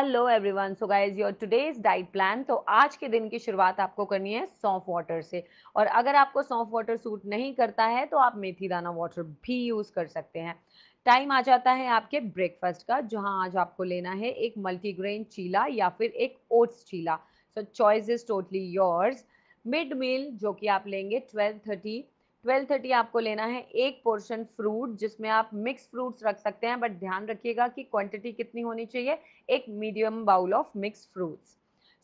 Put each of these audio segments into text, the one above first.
hello everyone so guys your today is diet plan तो आज के दिन की शुरुआत आपको करनी है सौंफ वाटर से और अगर आपको सौंफ वाटर सूट नहीं करता है तो आप मेथी दाना वाटर भी यूज़ कर सकते हैं टाइम आ जाता है आपके ब्रेकफास्ट का जहां आज आपको लेना है एक मल्टीग्रेन चीला या फिर एक oats cheela so choice is totally yours mid meal जो कि आप लेंगे ट्वेल्व थर्टी ट्वेल्व थर्टी आपको लेना है एक पोर्शन फ्रूट जिसमें आप मिक्स फ्रूट्स रख सकते हैं बट ध्यान रखिएगा कि क्वांटिटी कितनी होनी चाहिए एक medium bowl of mix fruits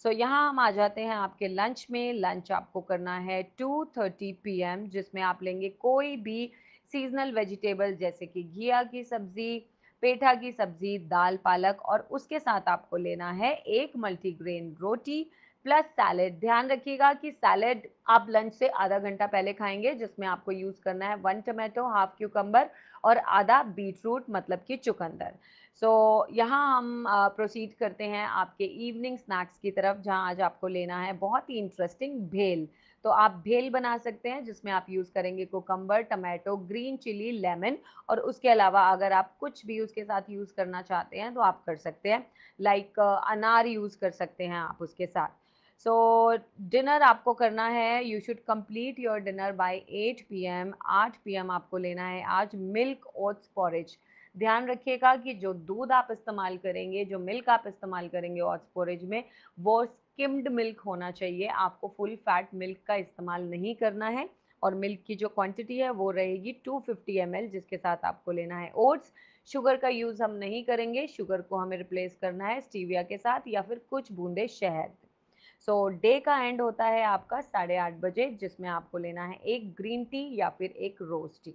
so यहाँ हम आ जाते हैं आपके लंच में लंच आपको करना है टू थर्टी पी एम जिसमें आप लेंगे कोई भी सीजनल वेजिटेबल जैसे कि घिया की सब्ज़ी पेठा की सब्ज़ी दाल पालक और उसके साथ आपको लेना है एक मल्टीग्रेन रोटी प्लस सैलेड ध्यान रखिएगा कि सैलेड आप लंच से आधा घंटा पहले खाएंगे जिसमें आपको यूज़ करना है वन टमाटो हाफ क्यूकम्बर और आधा बीटरूट मतलब कि चुकंदर सो so, यहाँ हम प्रोसीड करते हैं आपके इवनिंग स्नैक्स की तरफ जहाँ आज आपको लेना है बहुत ही इंटरेस्टिंग भेल तो आप भेल बना सकते हैं जिसमें आप यूज़ करेंगे cucumber tomato green chilli lemon और उसके अलावा अगर आप कुछ भी उसके साथ यूज़ करना चाहते हैं तो आप कर सकते हैं लाइक like, अनार यूज़ कर सकते हैं आप उसके साथ सो डिनर आपको करना है you should complete your dinner by 8 PM 8 PM आपको लेना है आज मिल्क ओट्स पॉरेज ध्यान रखिएगा कि जो दूध आप इस्तेमाल करेंगे जो मिल्क आप इस्तेमाल करेंगे ओट्स पोरेज में वो स्किम्ड मिल्क होना चाहिए आपको फुल फैट मिल्क का इस्तेमाल नहीं करना है और मिल्क की जो क्वांटिटी है वो रहेगी 250 फिफ्टी जिसके साथ आपको लेना है ओट्स शुगर का यूज़ हम नहीं करेंगे शुगर को हमें रिप्लेस करना है स्टीविया के साथ या फिर कुछ बूंदे शहद सो डे का एंड होता है आपका साढ़े आठ बजे जिसमें आपको लेना है एक ग्रीन टी या फिर एक रोज टी